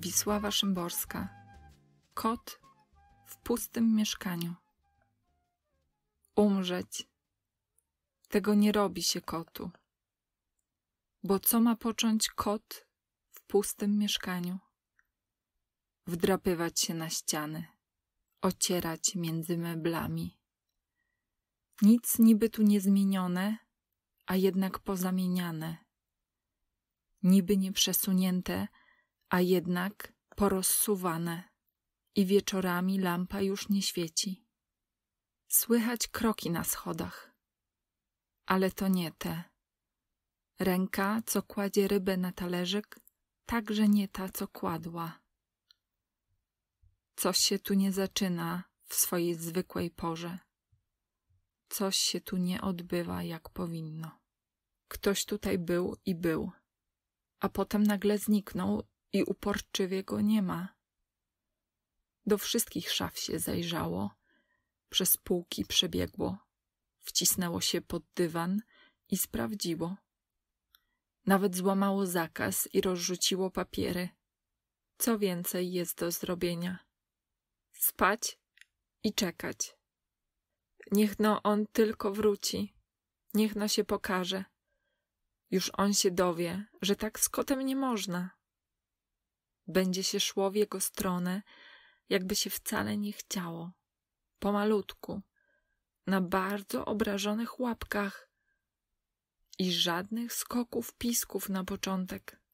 Wisława Szymborska. Kot w pustym mieszkaniu. Umrzeć. Tego nie robi się kotu. Bo co ma począć kot w pustym mieszkaniu? Wdrapywać się na ściany, ocierać między meblami. Nic niby tu niezmienione, a jednak pozamieniane. Niby nieprzesunięte, przesunięte, a jednak porozsuwane i wieczorami lampa już nie świeci. Słychać kroki na schodach, ale to nie te. Ręka, co kładzie rybę na talerzyk, także nie ta, co kładła. Coś się tu nie zaczyna w swojej zwykłej porze. Coś się tu nie odbywa jak powinno. Ktoś tutaj był i był, a potem nagle zniknął i uporczywie go nie ma. Do wszystkich szaf się zajrzało, przez półki przebiegło, wcisnęło się pod dywan i sprawdziło. Nawet złamało zakaz i rozrzuciło papiery. Co więcej jest do zrobienia? Spać i czekać. Niech no on tylko wróci, niech no się pokaże. Już on się dowie, że tak z kotem nie można. Będzie się szło w jego stronę, jakby się wcale nie chciało. Pomalutku, na bardzo obrażonych łapkach i żadnych skoków pisków na początek.